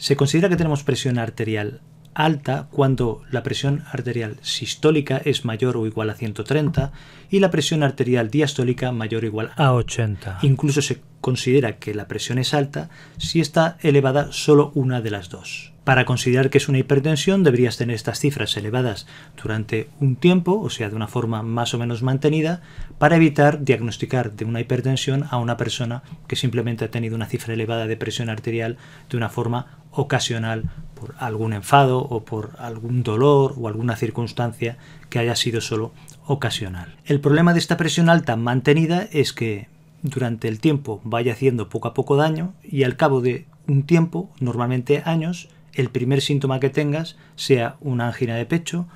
Se considera que tenemos presión arterial alta cuando la presión arterial sistólica es mayor o igual a 130 y la presión arterial diastólica mayor o igual a 80. Incluso se considera que la presión es alta si está elevada solo una de las dos. Para considerar que es una hipertensión deberías tener estas cifras elevadas durante un tiempo, o sea, de una forma más o menos mantenida, para evitar diagnosticar de una hipertensión a una persona que simplemente ha tenido una cifra elevada de presión arterial de una forma ocasional por algún enfado o por algún dolor o alguna circunstancia que haya sido solo ocasional. El problema de esta presión alta mantenida es que durante el tiempo vaya haciendo poco a poco daño y al cabo de un tiempo, normalmente años, el primer síntoma que tengas sea una angina de pecho,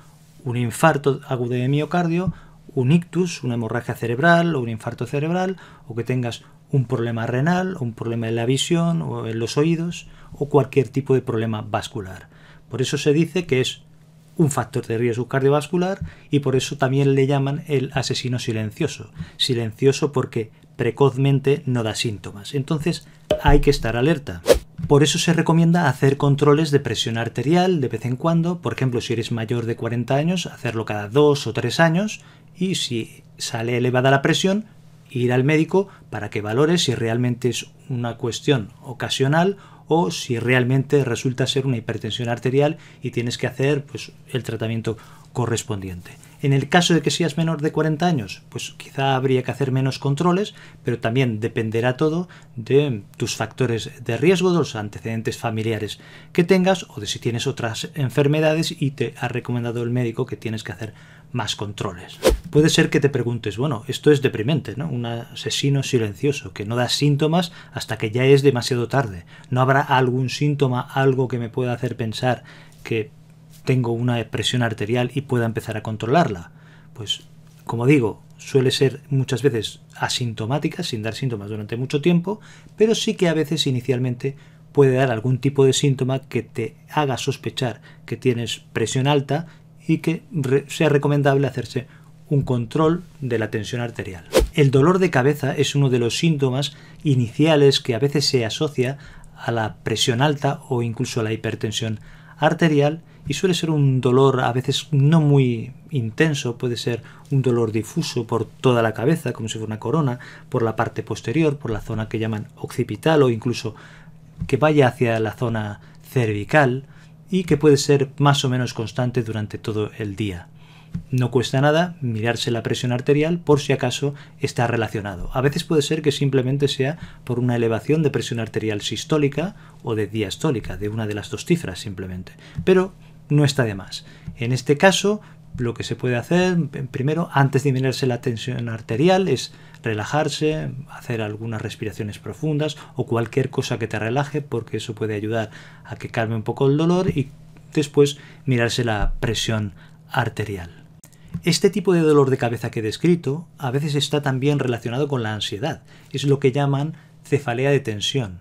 un infarto agudo de miocardio, un ictus, una hemorragia cerebral o un infarto cerebral, o que tengas un problema renal o un problema en la visión o en los oídos o cualquier tipo de problema vascular. Por eso se dice que es un factor de riesgo cardiovascular y por eso también le llaman el asesino silencioso. Silencioso porque precozmente no da síntomas. Entonces hay que estar alerta. Por eso se recomienda hacer controles de presión arterial de vez en cuando, por ejemplo si eres mayor de 40 años, hacerlo cada 2 o 3 años y si sale elevada la presión, ir al médico para que valore si realmente es una cuestión ocasional o si realmente resulta ser una hipertensión arterial y tienes que hacer pues, el tratamiento correspondiente. En el caso de que seas menor de 40 años, pues quizá habría que hacer menos controles, pero también dependerá todo de tus factores de riesgo, de los antecedentes familiares que tengas o de si tienes otras enfermedades y te ha recomendado el médico que tienes que hacer más controles. Puede ser que te preguntes, bueno, esto es deprimente, ¿no? Un asesino silencioso que no da síntomas hasta que ya es demasiado tarde. ¿No habrá algún síntoma, algo que me pueda hacer pensar que tengo una presión arterial y pueda empezar a controlarla. Pues, como digo, suele ser muchas veces asintomática, sin dar síntomas durante mucho tiempo, pero sí que a veces inicialmente puede dar algún tipo de síntoma que te haga sospechar que tienes presión alta y que sea recomendable hacerse un control de la tensión arterial. El dolor de cabeza es uno de los síntomas iniciales que a veces se asocia a la presión alta o incluso a la hipertensión arterial y suele ser un dolor a veces no muy intenso, puede ser un dolor difuso por toda la cabeza, como si fuera una corona, por la parte posterior, por la zona que llaman occipital o incluso que vaya hacia la zona cervical y que puede ser más o menos constante durante todo el día. No cuesta nada mirarse la presión arterial por si acaso está relacionado. A veces puede ser que simplemente sea por una elevación de presión arterial sistólica o de diastólica, de una de las dos cifras simplemente. Pero no está de más. En este caso, lo que se puede hacer primero, antes de mirarse la tensión arterial, es relajarse, hacer algunas respiraciones profundas o cualquier cosa que te relaje, porque eso puede ayudar a que calme un poco el dolor y después mirarse la presión arterial. Este tipo de dolor de cabeza que he descrito a veces está también relacionado con la ansiedad. Es lo que llaman cefalea de tensión.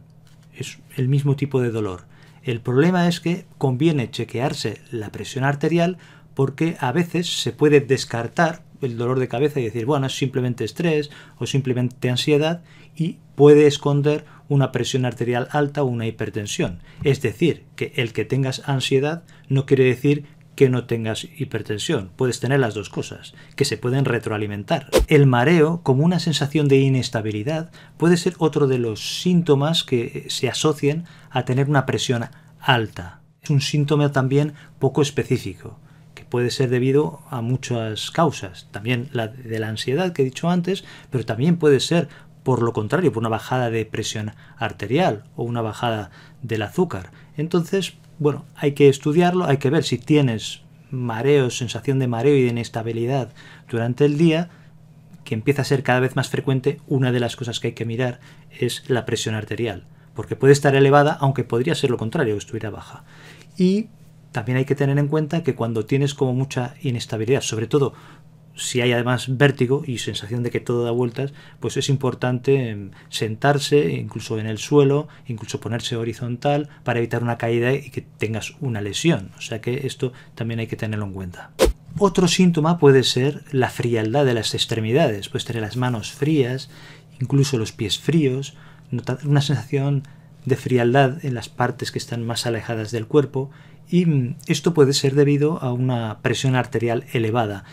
Es el mismo tipo de dolor. El problema es que conviene chequearse la presión arterial porque a veces se puede descartar el dolor de cabeza y decir, bueno, es simplemente estrés o simplemente ansiedad y puede esconder una presión arterial alta o una hipertensión. Es decir, que el que tengas ansiedad no quiere decir que no tengas hipertensión. Puedes tener las dos cosas, que se pueden retroalimentar. El mareo, como una sensación de inestabilidad, puede ser otro de los síntomas que eh, se asocian a tener una presión alta. Es un síntoma también poco específico, que puede ser debido a muchas causas. También la de la ansiedad que he dicho antes, pero también puede ser por lo contrario, por una bajada de presión arterial o una bajada del azúcar. Entonces, bueno, hay que estudiarlo, hay que ver si tienes mareo, sensación de mareo y de inestabilidad durante el día, que empieza a ser cada vez más frecuente, una de las cosas que hay que mirar es la presión arterial, porque puede estar elevada, aunque podría ser lo contrario, que estuviera baja. Y también hay que tener en cuenta que cuando tienes como mucha inestabilidad, sobre todo si hay además vértigo y sensación de que todo da vueltas, pues es importante em, sentarse, incluso en el suelo, incluso ponerse horizontal para evitar una caída y que tengas una lesión. O sea que esto también hay que tenerlo en cuenta. Otro síntoma puede ser la frialdad de las extremidades, pues tener las manos frías, incluso los pies fríos, una sensación de frialdad en las partes que están más alejadas del cuerpo y mm, esto puede ser debido a una presión arterial elevada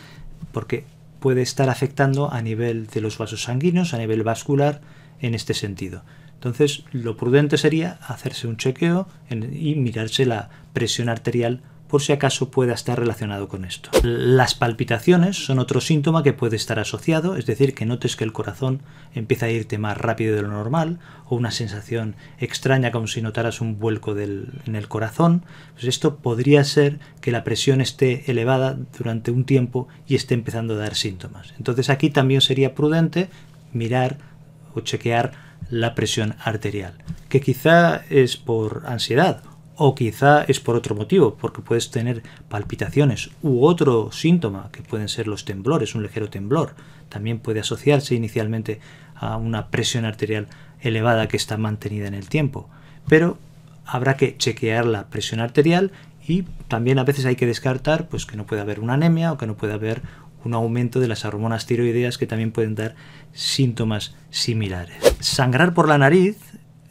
porque puede estar afectando a nivel de los vasos sanguíneos, a nivel vascular, en este sentido. Entonces, lo prudente sería hacerse un chequeo y mirarse la presión arterial por si acaso pueda estar relacionado con esto. Las palpitaciones son otro síntoma que puede estar asociado, es decir, que notes que el corazón empieza a irte más rápido de lo normal o una sensación extraña como si notaras un vuelco en el corazón. Pues esto podría ser que la presión esté elevada durante un tiempo y esté empezando a dar síntomas. Entonces aquí también sería prudente mirar o chequear la presión arterial, que quizá es por ansiedad o quizá es por otro motivo, porque puedes tener palpitaciones u otro síntoma, que pueden ser los temblores, un ligero temblor. También puede asociarse inicialmente a una presión arterial elevada que está mantenida en el tiempo. Pero habrá que chequear la presión arterial y también a veces hay que descartar pues, que no puede haber una anemia o que no puede haber un aumento de las hormonas tiroideas que también pueden dar síntomas similares. Sangrar por la nariz,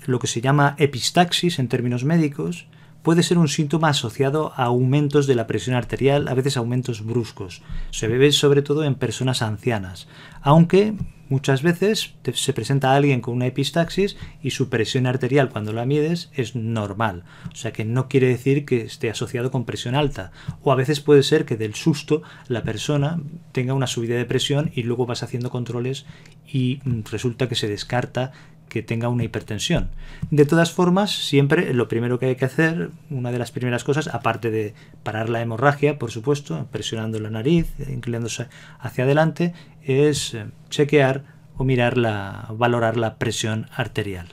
lo que se llama epistaxis en términos médicos, puede ser un síntoma asociado a aumentos de la presión arterial, a veces aumentos bruscos. Se bebe sobre todo en personas ancianas, aunque muchas veces se presenta a alguien con una epistaxis y su presión arterial cuando la mides es normal, o sea que no quiere decir que esté asociado con presión alta, o a veces puede ser que del susto la persona tenga una subida de presión y luego vas haciendo controles y mm, resulta que se descarta que tenga una hipertensión. De todas formas, siempre lo primero que hay que hacer, una de las primeras cosas, aparte de parar la hemorragia, por supuesto, presionando la nariz, inclinándose hacia adelante, es eh, chequear o mirar la, valorar la presión arterial.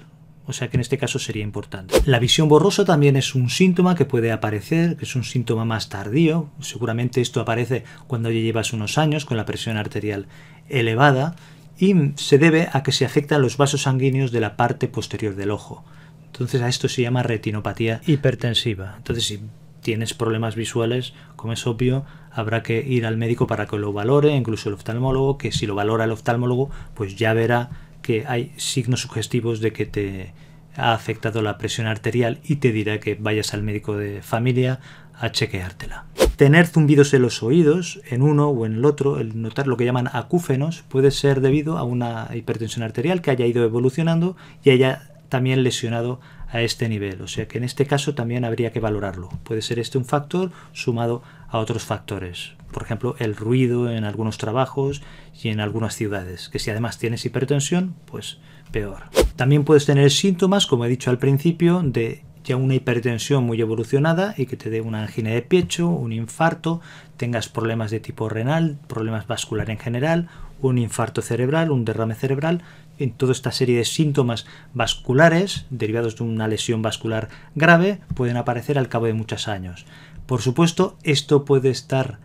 O sea que en este caso sería importante. La visión borrosa también es un síntoma que puede aparecer, que es un síntoma más tardío. Seguramente esto aparece cuando ya llevas unos años con la presión arterial elevada y se debe a que se afectan los vasos sanguíneos de la parte posterior del ojo. Entonces a esto se llama retinopatía hipertensiva. Entonces si tienes problemas visuales, como es obvio, habrá que ir al médico para que lo valore, incluso el oftalmólogo, que si lo valora el oftalmólogo, pues ya verá que hay signos sugestivos de que te ha afectado la presión arterial y te dirá que vayas al médico de familia, a chequeártela. Tener zumbidos en los oídos, en uno o en el otro, el notar lo que llaman acúfenos, puede ser debido a una hipertensión arterial que haya ido evolucionando y haya también lesionado a este nivel. O sea que en este caso también habría que valorarlo. Puede ser este un factor sumado a otros factores. Por ejemplo, el ruido en algunos trabajos y en algunas ciudades. Que si además tienes hipertensión, pues peor. También puedes tener síntomas, como he dicho al principio, de ya una hipertensión muy evolucionada y que te dé una angina de pecho, un infarto, tengas problemas de tipo renal, problemas vascular en general, un infarto cerebral, un derrame cerebral, en toda esta serie de síntomas vasculares derivados de una lesión vascular grave pueden aparecer al cabo de muchos años. Por supuesto, esto puede estar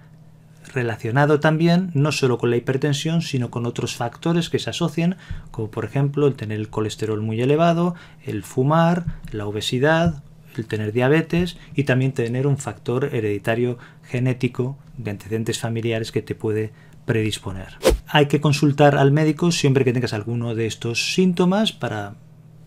relacionado también no solo con la hipertensión, sino con otros factores que se asocian, como por ejemplo el tener el colesterol muy elevado, el fumar, la obesidad, el tener diabetes y también tener un factor hereditario genético de antecedentes familiares que te puede predisponer. Hay que consultar al médico siempre que tengas alguno de estos síntomas para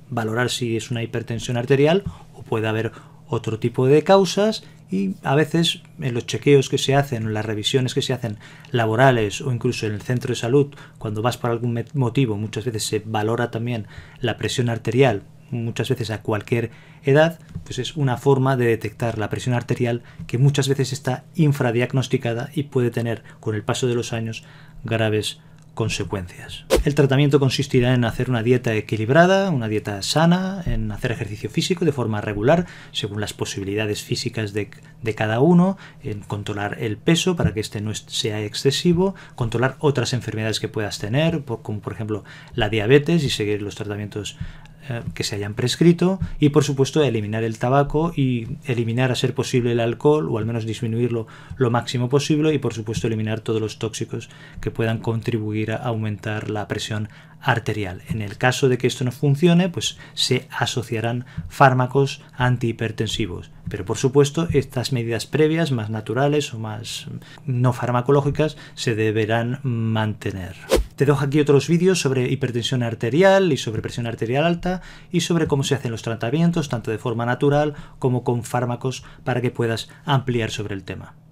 valorar si es una hipertensión arterial o puede haber otro tipo de causas y a veces en los chequeos que se hacen, en las revisiones que se hacen laborales o incluso en el centro de salud, cuando vas por algún motivo, muchas veces se valora también la presión arterial, muchas veces a cualquier edad, pues es una forma de detectar la presión arterial que muchas veces está infradiagnosticada y puede tener con el paso de los años graves consecuencias. El tratamiento consistirá en hacer una dieta equilibrada, una dieta sana, en hacer ejercicio físico de forma regular, según las posibilidades físicas de, cada uno, en controlar el peso para que este no sea excesivo, controlar otras enfermedades que puedas tener, como por ejemplo la diabetes y seguir los tratamientos eh, que se hayan prescrito y por supuesto eliminar el tabaco y eliminar a ser posible el alcohol o al menos disminuirlo lo máximo posible y por supuesto eliminar todos los tóxicos que puedan contribuir a aumentar la presión arterial. En el caso de que esto no funcione, pues se asociarán fármacos antihipertensivos. Pero por supuesto, estas medidas previas, más naturales o más no farmacológicas, se deberán mantener. Te dejo aquí otros vídeos sobre hipertensión arterial y sobre presión arterial alta y sobre cómo se hacen los tratamientos, tanto de forma natural como con fármacos, para que puedas ampliar sobre el tema.